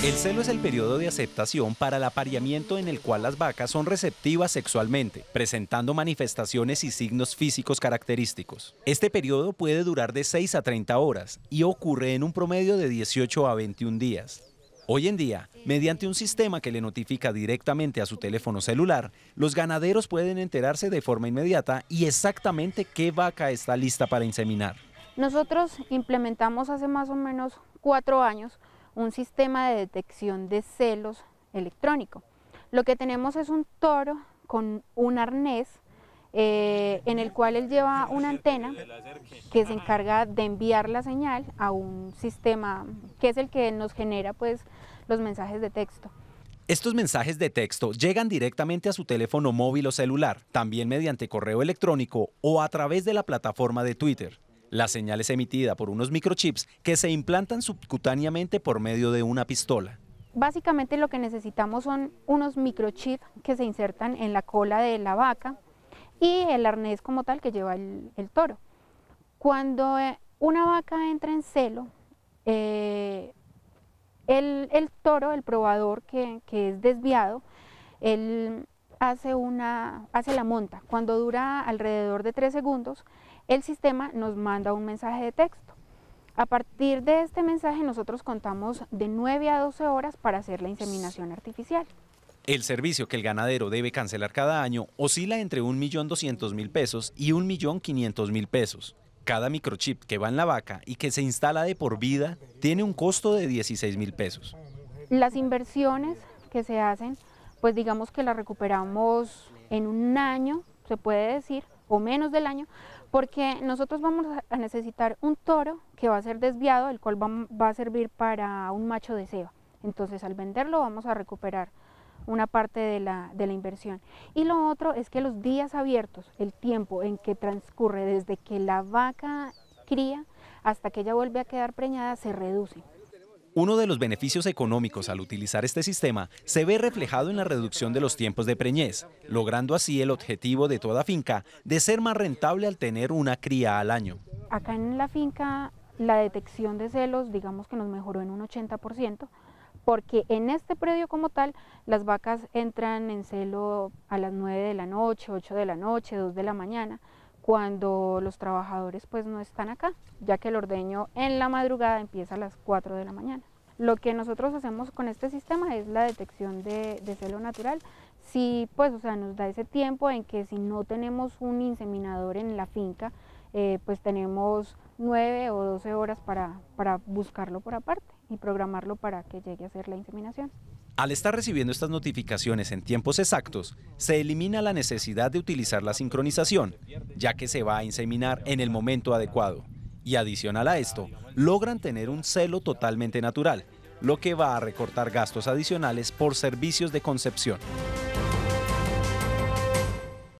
El celo es el periodo de aceptación para el apareamiento en el cual las vacas son receptivas sexualmente, presentando manifestaciones y signos físicos característicos. Este periodo puede durar de 6 a 30 horas y ocurre en un promedio de 18 a 21 días. Hoy en día, mediante un sistema que le notifica directamente a su teléfono celular, los ganaderos pueden enterarse de forma inmediata y exactamente qué vaca está lista para inseminar. Nosotros implementamos hace más o menos cuatro años un sistema de detección de celos electrónico. Lo que tenemos es un toro con un arnés eh, en el cual él lleva una antena que se encarga de enviar la señal a un sistema que es el que nos genera pues los mensajes de texto. Estos mensajes de texto llegan directamente a su teléfono móvil o celular, también mediante correo electrónico o a través de la plataforma de Twitter. La señal es emitida por unos microchips que se implantan subcutáneamente por medio de una pistola. Básicamente lo que necesitamos son unos microchips que se insertan en la cola de la vaca y el arnés como tal que lleva el, toro. Cuando eh, una vaca entra en celo, eh, el, toro, el probador que, que es desviado, él hace, una, hace la monta. Cuando dura alrededor de tres segundos, el sistema nos manda un mensaje de texto. A partir de este mensaje nosotros contamos de 9 a 12 horas para hacer la inseminación artificial. El servicio que el ganadero debe cancelar cada año oscila entre 1.200.000 pesos y 1.500.000 pesos. Cada microchip que va en la vaca y que se instala de por vida tiene un costo de 16.000 pesos. Las inversiones que se hacen pues digamos que la recuperamos en un año, se puede decir, o menos del año, porque nosotros vamos a necesitar un toro que va a ser desviado, el cual va, a servir para un macho de ceba. Entonces al venderlo vamos a recuperar una parte de la, de la, inversión. Y lo otro es que los días abiertos, el tiempo en que transcurre desde que la vaca cría hasta que ella vuelve a quedar preñada, se reduce. Uno de los beneficios económicos al utilizar este sistema se ve reflejado en la reducción de los tiempos de preñez, logrando así el objetivo de toda finca de ser más rentable al tener una cría al año. Acá en la finca la detección de celos digamos que nos mejoró en un 80%, porque en este predio como tal las vacas entran en celo a las 9 de la noche, 8 de la noche, 2 de la mañana, cuando los trabajadores pues no están acá, ya que el ordeño en la madrugada empieza a las 4 de la mañana. Lo que nosotros hacemos con este sistema es la detección de, celo natural. Si pues, o sea, nos da ese tiempo en que si no tenemos un inseminador en la finca, eh, pues tenemos 9 o 12 horas para, para buscarlo por aparte y programarlo para que llegue a hacer la inseminación. Al estar recibiendo estas notificaciones en tiempos exactos, se elimina la necesidad de utilizar la sincronización, ya que se va a inseminar en el momento adecuado. Y adicional a esto, logran tener un celo totalmente natural, lo que va a recortar gastos adicionales por servicios de concepción.